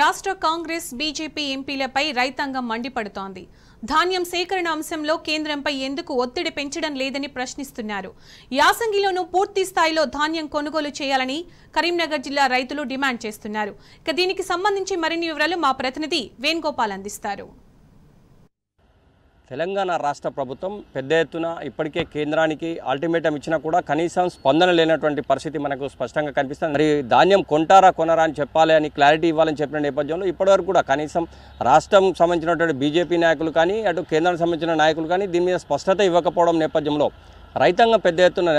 రాష్ట్ర కాంగ్రెస్ బీజేపీ ఎంపీలపై రైతాంగం మండిపడుతోంది ధాన్యం సేకరణ అంశంలో కేంద్రంపై ఎందుకు ఒత్తిడి పెంచడం లేదని ప్రశ్నిస్తున్నారు యాసంగిలోనూ పూర్తి స్థాయిలో ధాన్యం కొనుగోలు చేయాలని కరీంనగర్ జిల్లా రైతులు డిమాండ్ చేస్తున్నారు ఇక దీనికి సంబంధించి మరిన్ని వివరాలు మా ప్రతినిధి వేణుగోపాల్ అందిస్తారు తెలంగాణ రాష్ట్ర ప్రభుత్వం పెద్ద ఎత్తున ఇప్పటికే కేంద్రానికి అల్టిమేటం ఇచ్చినా కూడా కనీసం స్పందన లేనటువంటి పరిస్థితి మనకు స్పష్టంగా కనిపిస్తుంది మరి ధాన్యం కొంటారా కొనరా అని చెప్పాలి అని క్లారిటీ ఇవ్వాలని చెప్పిన నేపథ్యంలో ఇప్పటివరకు కూడా కనీసం రాష్ట్రం సంబంధించినటువంటి బీజేపీ నాయకులు కానీ అటు కేంద్రానికి సంబంధించిన నాయకులు కానీ దీని మీద స్పష్టత ఇవ్వకపోవడం నేపథ్యంలో రైతాంగం పెద్ద ఎత్తున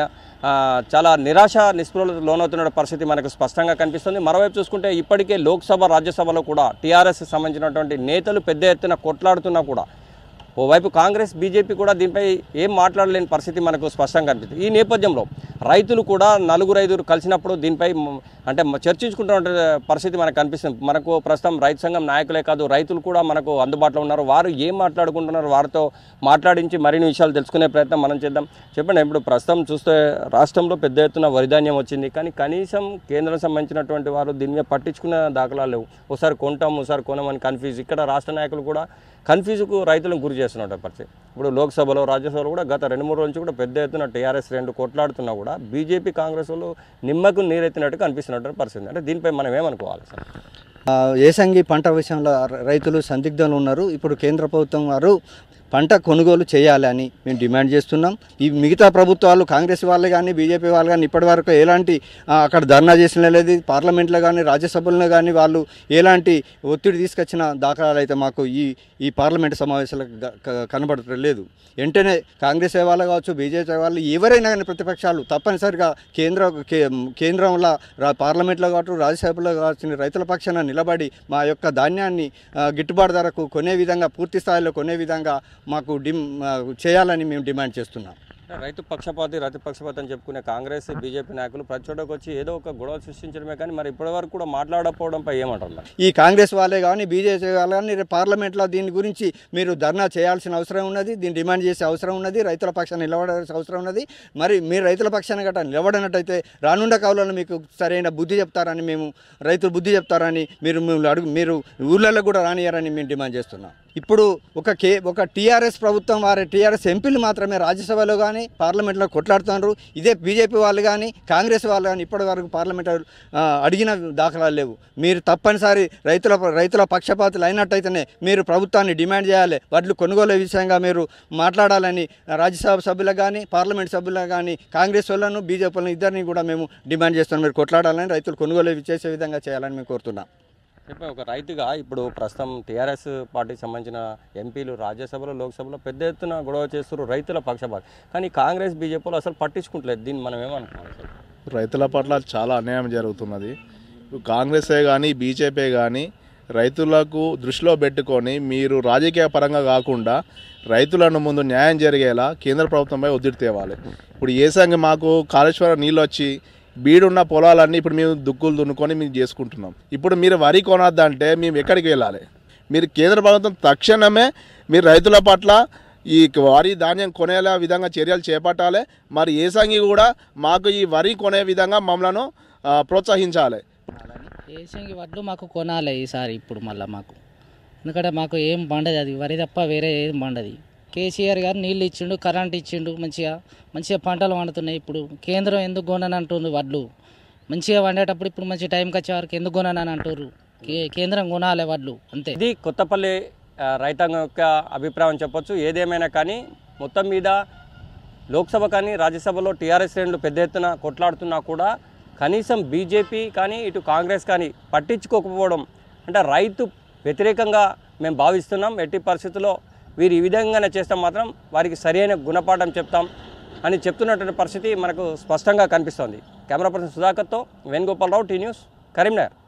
చాలా నిరాశ నిస్పృహలకు లోనవుతున్న పరిస్థితి మనకు స్పష్టంగా కనిపిస్తుంది మరోవైపు చూసుకుంటే ఇప్పటికే లోక్సభ రాజ్యసభలో కూడా టీఆర్ఎస్ సంబంధించినటువంటి నేతలు పెద్ద ఎత్తున కొట్లాడుతున్నా కూడా ఓవైపు కాంగ్రెస్ బీజేపీ కూడా దీనిపై ఏం మాట్లాడలేని పరిస్థితి మనకు స్పష్టంగా కనిపిస్తుంది ఈ నేపథ్యంలో రైతులు కూడా నలుగురు ఐదుగురు కలిసినప్పుడు దీనిపై అంటే చర్చించుకుంటున్న పరిస్థితి మనకు కనిపిస్తుంది మనకు ప్రస్తుతం రైతు సంఘం నాయకులే కాదు రైతులు కూడా మనకు అందుబాటులో ఉన్నారు వారు ఏం మాట్లాడుకుంటున్నారు వారితో మాట్లాడించి మరిన్ని విషయాలు తెలుసుకునే ప్రయత్నం మనం చేద్దాం చెప్పండి ఇప్పుడు ప్రస్తుతం చూస్తే రాష్ట్రంలో పెద్ద ఎత్తున వరిధాన్యం వచ్చింది కానీ కనీసం కేంద్రం సంబంధించినటువంటి వారు దీని మీద పట్టించుకునే దాఖలాలు లేవు ఒకసారి కొంటాం ఒకసారి కొనమని కన్ఫ్యూజ్ ఇక్కడ రాష్ట్ర నాయకులు కూడా కన్ఫ్యూజ్కు రైతులను గురి చేస్తున్నాడు పరిస్థితి ఇప్పుడు లోక్సభలో రాజ్యసభలో కూడా గత రెండు మూడు నుంచి కూడా పెద్ద ఎత్తున టీఆర్ఎస్ రెండు కొట్లాడుతున్నా కూడా బీజేపీ కాంగ్రెస్ వాళ్ళు నిమ్మకు నీరెత్తినట్టుగా అనిపిస్తున్నట్టు పరిస్థితి అంటే దీనిపై మనం ఏమనుకోవాలి సార్ ఏసంగి పంట విషయంలో రైతులు సందిగ్ధంలో ఉన్నారు ఇప్పుడు కేంద్ర ప్రభుత్వం వారు పంట కొనుగోలు చేయాలని మేము డిమాండ్ చేస్తున్నాం ఈ మిగతా ప్రభుత్వాలు కాంగ్రెస్ వాళ్ళు కానీ బీజేపీ వాళ్ళు కానీ ఇప్పటివరకు ఎలాంటి అక్కడ ధర్నా చేసిన లేదు పార్లమెంట్లో కానీ రాజ్యసభలో కానీ వాళ్ళు ఎలాంటి ఒత్తిడి తీసుకొచ్చిన దాఖలాలు అయితే మాకు ఈ ఈ పార్లమెంట్ సమావేశాలకు కనబడటం లేదు వెంటనే కాంగ్రెస్ వాళ్ళు కావచ్చు బీజేపీ వాళ్ళు ఎవరైనా కానీ ప్రతిపక్షాలు తప్పనిసరిగా కేంద్ర కేంద్రంలో పార్లమెంట్లో కావచ్చు రాజ్యసభలో కావచ్చు రైతుల పక్షాన నిలబడి మా యొక్క ధాన్యాన్ని గిట్టుబాటు ధరకు కొనే విధంగా పూర్తి స్థాయిలో కొనే విధంగా మాకు డిమ్ చేయాలని మేము డిమాండ్ చేస్తున్నాం రైతు పక్షపాతి రైతు పక్షపాతి అని చెప్పుకునే కాంగ్రెస్ బీజేపీ నాయకులు ప్రతి చోటకు వచ్చి ఏదో ఒక గొడవ సృష్టించడమే కానీ మరి ఇప్పటి వరకు కూడా మాట్లాడకపోవడంపై ఏమంటారు ఈ కాంగ్రెస్ వాళ్ళే కానీ బీజేపీ వాళ్ళు కానీ పార్లమెంట్లో దీని గురించి మీరు ధర్నా చేయాల్సిన అవసరం ఉన్నది దీన్ని డిమాండ్ చేసే అవసరం ఉన్నది రైతుల పక్షాన్ని నిలబడాల్సిన అవసరం ఉన్నది మరి మీరు రైతుల పక్షాన్ని గట్రా నిలబడినట్టయితే రానుండ కావాలని మీకు సరైన బుద్ధి చెప్తారని మేము రైతులు బుద్ధి చెప్తారని మీరు మిమ్మల్ని అడుగు మీరు ఊళ్ళల్లో కూడా రానియారని మేము డిమాండ్ చేస్తున్నాం ఇప్పుడు ఒక కే ఒక టీఆర్ఎస్ ప్రభుత్వం వారి టీఆర్ఎస్ ఎంపీలు మాత్రమే రాజ్యసభలో కానీ పార్లమెంట్లో కొట్లాడుతున్నారు ఇదే బీజేపీ వాళ్ళు కానీ కాంగ్రెస్ వాళ్ళు కానీ ఇప్పటి వరకు పార్లమెంట్ అడిగిన దాఖలాలు లేవు మీరు తప్పనిసరి రైతుల రైతుల పక్షపాతులు అయినట్టయితేనే మీరు ప్రభుత్వాన్ని డిమాండ్ చేయాలి వడ్లు కొనుగోలు విషయంగా మీరు మాట్లాడాలని రాజ్యసభ సభ్యులకు కానీ పార్లమెంట్ సభ్యులకు కానీ కాంగ్రెస్ వాళ్ళను బీజేపీ వాళ్ళను ఇద్దరిని కూడా మేము డిమాండ్ చేస్తున్నాం మీరు కొట్లాడాలని రైతులు కొనుగోలు చేసే విధంగా చేయాలని మేము కోరుతున్నాం చెప్పే ఒక రైతుగా ఇప్పుడు ప్రస్తుతం టీఆర్ఎస్ పార్టీకి సంబంధించిన ఎంపీలు రాజ్యసభలో లోక్సభలో పెద్ద ఎత్తున గొడవ చేస్తారు రైతుల పక్షపాత కానీ కాంగ్రెస్ బీజేపీలు అసలు పట్టించుకుంటలేదు దీన్ని మనం ఏమనుకోవాలి రైతుల పట్ల చాలా అన్యాయం జరుగుతున్నది కాంగ్రెసే కానీ బీజేపీ కానీ రైతులకు దృష్టిలో పెట్టుకొని మీరు రాజకీయ పరంగా కాకుండా రైతులను ముందు న్యాయం జరిగేలా కేంద్ర ప్రభుత్వంపై ఒత్తిడి తేవాలి ఇప్పుడు ఏ సంఘం మాకు కాళేశ్వరం నీళ్ళు వచ్చి బీడున్న పొలాలన్నీ ఇప్పుడు మేము దుక్కులు దున్నుకొని మేము చేసుకుంటున్నాం ఇప్పుడు మీరు వరి కొనద్దంటే మేము ఎక్కడికి వెళ్ళాలి మీరు కేంద్ర ప్రభుత్వం తక్షణమే మీరు రైతుల పట్ల ఈ వరి ధాన్యం కొనేలా విధంగా చర్యలు చేపట్టాలి మరి ఏసంగి కూడా మాకు ఈ వరి కొనే విధంగా మమ్మలను ప్రోత్సహించాలి ఏసంగి వడ్లు మాకు కొనాలి ఈసారి ఇప్పుడు మళ్ళీ మాకు ఎందుకంటే మాకు ఏం పండదు అది వరి తప్ప వేరే ఏం పండదు కేసీఆర్ గారు నీళ్ళు ఇచ్చిండు కరెంట్ ఇచ్చిండు మంచిగా మంచిగా పంటలు వండుతున్నాయి ఇప్పుడు కేంద్రం ఎందుకు కొనని అంటుంది వడ్లు మంచిగా వండేటప్పుడు ఇప్పుడు మంచి టైంకి వచ్చేవారికి ఎందుకు కొనని అంటారు కేంద్రం కొనాలి వడ్లు అంతే ఇది కొత్తపల్లి రైతాంగం యొక్క అభిప్రాయం చెప్పొచ్చు ఏదేమైనా కానీ మొత్తం మీద లోక్సభ కానీ రాజ్యసభలో టీఆర్ఎస్ శ్రేణులు పెద్ద ఎత్తున కొట్లాడుతున్నా కూడా కనీసం బీజేపీ కానీ ఇటు కాంగ్రెస్ కానీ పట్టించుకోకపోవడం అంటే రైతు వ్యతిరేకంగా మేము భావిస్తున్నాం ఎట్టి పరిస్థితుల్లో వీరు ఈ విధంగానే చేస్తే మాత్రం వారికి సరైన గుణపాఠం చెప్తాం అని చెప్తున్నటువంటి పరిస్థితి మనకు స్పష్టంగా కనిపిస్తోంది కెమెరా పర్సన్ సుధాకర్తో వేణుగోపాలరావు టీ న్యూస్ కరీంనగర్